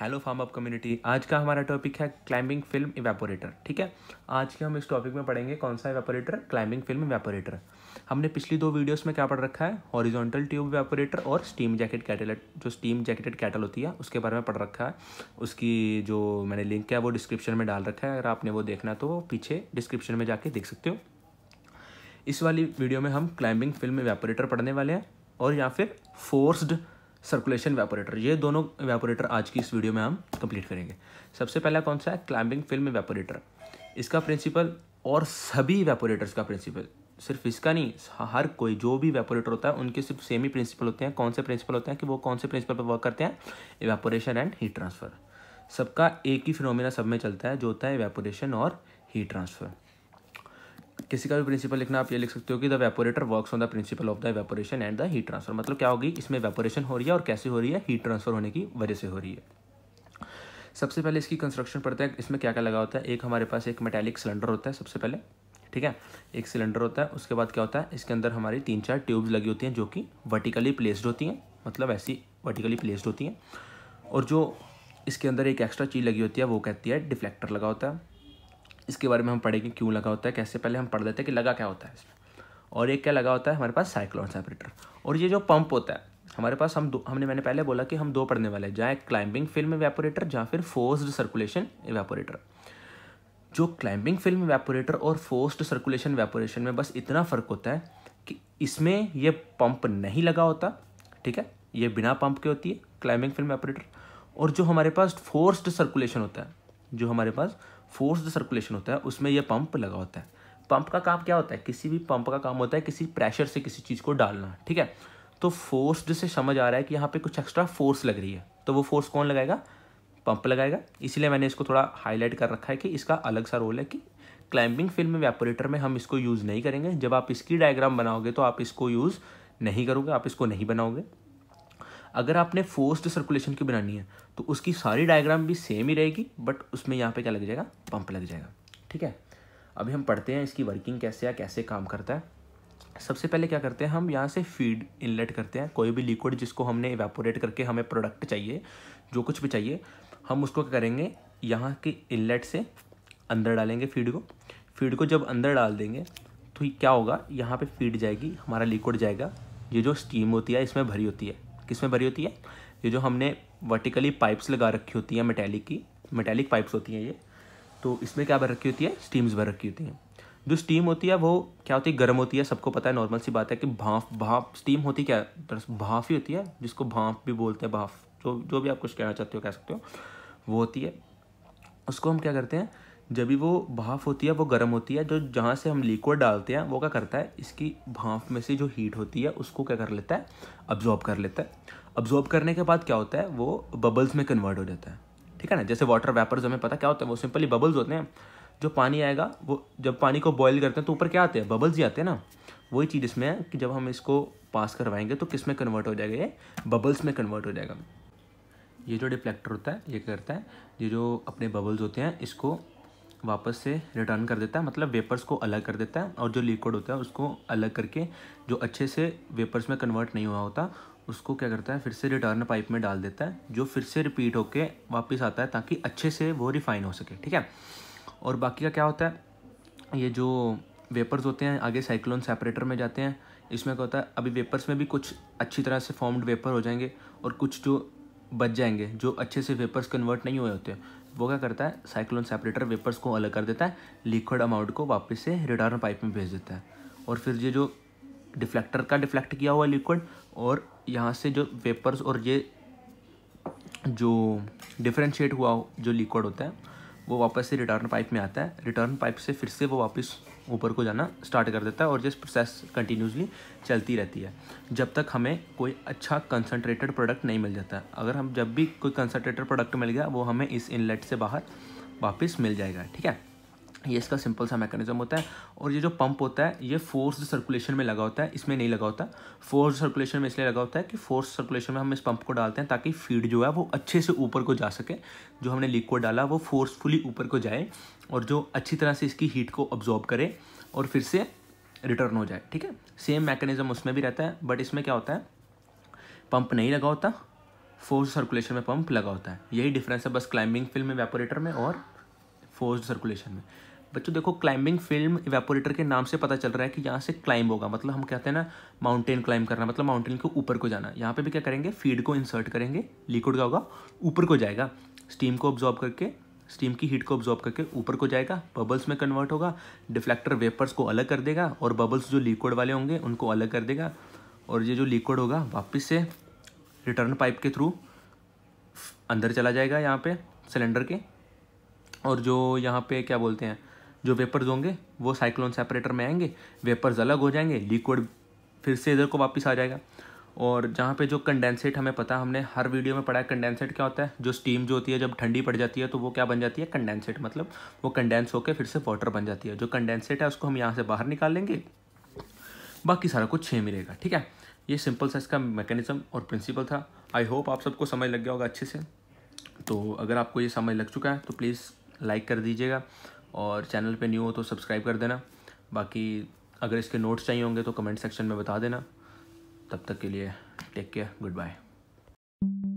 hello farm up community आज का हमारा टॉपिक है क्लाइंबिंग फिल्म इवेपोरेटर ठीक है आज के हम इस टॉपिक में पढ़ेंगे कौन सा इवेपोरेटर क्लाइंबिंग फिल्म इवेपोरेटर हमने पिछली दो वीडियोस में क्या पढ़ रखा है हॉरिजॉन्टल ट्यूब इवेपोरेटर और स्टीम जैकेट कैटल जो स्टीम जैकेटेड कैटल होती है उसके बारे में पढ़ रखा है उसकी जो मैंने लिंक है वो डिस्क्रिप्शन में डाल रखा है अगर आपने वो देखना है तो पीछे डिस्क्रिप्शन में जाके देख सकते हो इस वाली वीडियो में हम क्लाइंबिंग फिल्म इवेपोरेटर पढ़ने वाले हैं और या फिर फोर्स्ड सर्कुलेशन वेपोरेटर ये दोनों वेपोरेटर आज की इस वीडियो में हम कंप्लीट करेंगे सबसे पहला कौन सा है क्लाइंबिंग फिल्म वेपोरेटर इसका प्रिंसिपल और सभी वेपोरेटर्स का प्रिंसिपल सिर्फ इसका नहीं हर कोई जो भी वेपोरेटर होता है उनके सिर्फ सेम ही प्रिंसिपल होते हैं कौन से प्रिंसिपल होते हैं कि वो कौन से प्रिंसिपल पर वर्क करते हैं एवेपोरेशन एंड हीट ट्रांसफ़र सबका एक ही फिनोमिना सब में चलता है जो होता है एवेपोरेशन और हीट ट्रांसफ़र किसी का भी प्रिंसिपल लिखना आप ये लिख सकते हो कि the evaporator works on the principle of the evaporation and the heat transfer मतलब क्या होगी इसमें वेपोरेशन हो रही है और कैसे हो रही है हीट ट्रांसफर होने की वजह से हो रही है सबसे पहले इसकी कंस्ट्रक्शन पड़ता है इसमें क्या क्या लगा होता है एक हमारे पास एक मेटेलिक सिलेंडर होता है सबसे पहले ठीक है एक सिलेंडर होता है उसके बाद क्या होता है इसके अंदर हमारी तीन चार ट्यूब्स लगी होती हैं जो कि वर्टिकली प्लेस्ड होती हैं मतलब ऐसी वर्टिकली प्लेस्ड होती हैं और जो इसके अंदर एक एक्स्ट्रा चीज़ लगी होती है वो कहती है डिफ्लेक्टर लगा होता है इसके बारे में हम पढ़ेंगे क्यों लगा होता है कैसे पहले हम पढ़ लेते हैं कि लगा क्या होता है इसमें और एक क्या लगा होता है हमारे पास साइक्लोन सेपरेटर और ये जो पंप होता है हमारे पास हम दो हमने मैंने पहले बोला कि हम दो पढ़ने वाले हैं जहाँ क्लाइंबिंग फिल्म एवेपोरेटर जहाँ फिर फोर्स्ड सर्कुलेशन एवेपोरेटर जो क्लाइंबिंग फिल्म वेपोरेटर और फोर्स्ड सर्कुलेशन वेपोरेशन में बस इतना फ़र्क होता है कि इसमें ये पंप नहीं लगा होता ठीक है ये बिना पंप के होती है क्लाइंबिंग फिल्म वेपोरेटर और जो हमारे पास फोर्स्ड सर्कुलेशन होता है जो हमारे पास फोर्स जो सर्कुलेशन होता है उसमें यह पंप लगा होता है पंप का काम क्या होता है किसी भी पंप का काम होता है किसी प्रेशर से किसी चीज़ को डालना ठीक है तो फोर्स जिससे समझ आ रहा है कि यहाँ पे कुछ एक्स्ट्रा फोर्स लग रही है तो वो फोर्स कौन लगाएगा पंप लगाएगा इसलिए मैंने इसको थोड़ा हाईलाइट कर रखा है कि इसका अलग सा रोल है कि क्लाइंबिंग फिल्म वेपोरेटर में हम इसको यूज़ नहीं करेंगे जब आप इसकी डायग्राम बनाओगे तो आप इसको यूज़ नहीं करोगे आप इसको नहीं बनाओगे अगर आपने फोर्स्ड सर्कुलेशन की बनानी है तो उसकी सारी डायग्राम भी सेम ही रहेगी बट उसमें यहाँ पे क्या लग जाएगा पंप लग जाएगा ठीक है अभी हम पढ़ते हैं इसकी वर्किंग कैसे या कैसे काम करता है सबसे पहले क्या करते हैं हम यहाँ से फीड इनलेट करते हैं कोई भी लिक्विड जिसको हमने इवेपोरेट करके हमें प्रोडक्ट चाहिए जो कुछ भी चाहिए हम उसको क्या करेंगे यहाँ के इनलेट से अंदर डालेंगे फीड को फीड को जब अंदर डाल देंगे तो क्या होगा यहाँ पे फीड जाएगी हमारा लिक्विड जाएगा ये जो स्टीम होती है इसमें भरी होती है किस में भरी होती है ये जो हमने वर्टिकली पाइप्स लगा रखी होती है मेटेलिक की मेटेलिक पाइप्स होती हैं ये तो इसमें क्या भर रखी होती है स्टीम्स भर रखी होती हैं जो स्टीम होती है वो क्या होती है गर्म होती है सबको पता है नॉर्मल सी बात है कि भाफ भाप स्टीम होती क्या दरअसल भाफ ही होती है जिसको भाप भी बोलते हैं भाफ जो जो भी आप कुछ कहना चाहते हो कह सकते हो वो होती है उसको हम क्या करते हैं जब भी वो भाफ होती है वो गर्म होती है जो जहाँ से हम लिक्विड डालते हैं वो क्या करता है इसकी भाफ में से जो हीट होती है उसको क्या कर लेता है अब्जॉर्ब कर लेता है अब्जॉर्ब करने के बाद क्या होता है वो बबल्स में कन्वर्ट हो जाता है ठीक है ना जैसे वाटर वेपर्स हमें पता क्या होता है वो सिंपली बबल्स होते हैं जो पानी आएगा वो जब पानी को बॉयल करते हैं तो ऊपर क्या आते हैं बबल्स ही आते हैं ना वही चीज़ इसमें है कि जब हम इसको पास करवाएंगे तो किस में कन्वर्ट हो जाएगा ये बबल्स में कन्वर्ट हो जाएगा ये जो डिफ्लेक्टर होता है ये करता है ये जो अपने बबल्स होते हैं इसको वापस से रिटर्न कर देता है मतलब वेपर्स को अलग कर देता है और जो लिक्विड होता है उसको अलग करके जो अच्छे से वेपर्स में कन्वर्ट नहीं हुआ होता उसको क्या करता है फिर से रिटर्न पाइप में डाल देता है जो फिर से रिपीट होके वापस आता है ताकि अच्छे से वो रिफाइन हो सके ठीक है और बाकी का क्या होता है ये जो वेपर्स होते हैं आगे साइक्लोन सेपरेटर में जाते हैं इसमें क्या होता है अभी वेपर्स में भी कुछ अच्छी तरह से फॉर्म्ड वेपर हो जाएंगे और कुछ जो बच जाएंगे जो अच्छे से वेपर्स कन्वर्ट नहीं हुए होते वो क्या करता है साइक्लोन सेपरेटर वेपर्स को अलग कर देता है लिक्विड अमाउंट को वापस से रिटर्न पाइप में भेज देता है और फिर ये जो डिफ्लेक्टर का डिफ्लेक्ट किया हुआ लिक्विड और यहाँ से जो वेपर्स और ये जो डिफ्रेंशिएट हुआ जो लिक्विड होता है वो वापस से रिटर्न पाइप में आता है रिटर्न पाइप से फिर से वो वापस ऊपर को जाना स्टार्ट कर देता है और जिस प्रोसेस कंटिन्यूसली चलती रहती है जब तक हमें कोई अच्छा कंसनट्रेटेड प्रोडक्ट नहीं मिल जाता अगर हम जब भी कोई कंसनट्रेटेड प्रोडक्ट मिल गया वो हमें इस इनलेट से बाहर वापस मिल जाएगा ठीक है ये इसका सिंपल सा मैकेनिज्म होता है और ये जो पंप होता है ये फोर्स सर्कुलेशन में लगा होता है इसमें नहीं लगा होता फोर्स सर्कुलेशन में इसलिए लगा होता है कि फोर्स सर्कुलेशन में हम इस पंप को डालते हैं ताकि फीड जो है वो अच्छे से ऊपर को जा सके जो हमने लिक्विड डाला वो फोर्सफुली ऊपर को जाए और जो अच्छी तरह से इसकी हीट को ऑब्जॉर्ब करे और फिर से रिटर्न हो जाए ठीक है सेम मैकेनिज्म उसमें भी रहता है बट इसमें क्या होता है पंप नहीं लगा होता फोर्स सर्कुलेशन में पंप लगा होता है यही डिफरेंस है बस क्लाइंबिंग फिल्म में वेपोरेटर में और फोर्स सर्कुलेशन में बच्चों देखो क्लाइंबिंग फिल्म इवेपोरेटर के नाम से पता चल रहा है कि यहाँ से क्लाइंब होगा मतलब हम कहते हैं ना माउंटेन क्लाइंब करना मतलब माउंटेन के ऊपर को जाना यहाँ पे भी क्या करेंगे फीड को इंसर्ट करेंगे लिक्विड का होगा ऊपर को जाएगा स्टीम को ऑब्जॉर्व करके स्टीम की हीट को ऑब्जॉर्व करके ऊपर को जाएगा बबल्स में कन्वर्ट होगा डिफ्लेक्टर वेपर्स को अलग कर देगा और बबल्स जो लिक्विड वाले होंगे उनको अलग कर देगा और ये जो लिक्विड होगा वापस से रिटर्न पाइप के थ्रू अंदर चला जाएगा यहाँ पे सिलेंडर के और जो यहाँ पे क्या बोलते हैं जो वेपर्स होंगे वो साइक्लोन सेपरेटर में आएंगे वेपर्स अलग हो जाएंगे लिक्विड फिर से इधर को वापस आ जाएगा और जहाँ पे जो कंडेंसेट हमें पता हमने हर वीडियो में पढ़ा है कंडेंसेट क्या होता है जो स्टीम जो होती है जब ठंडी पड़ जाती है तो वो क्या बन जाती है कंडेंसेट मतलब वो कंडेंस होकर फिर से वाटर बन जाती है जो कंडेंसेट है उसको हम यहाँ से बाहर निकाल लेंगे बाकी सारा कुछ छः मिलेगा ठीक है ये सिंपल सा इसका मैकेनिज़्म और प्रिंसिपल था आई होप आप सबको समझ लग गया होगा अच्छे से तो अगर आपको ये समझ लग चुका है तो प्लीज़ लाइक कर दीजिएगा और चैनल पे न्यू हो तो सब्सक्राइब कर देना बाकी अगर इसके नोट्स चाहिए होंगे तो कमेंट सेक्शन में बता देना तब तक के लिए टेक केयर गुड बाय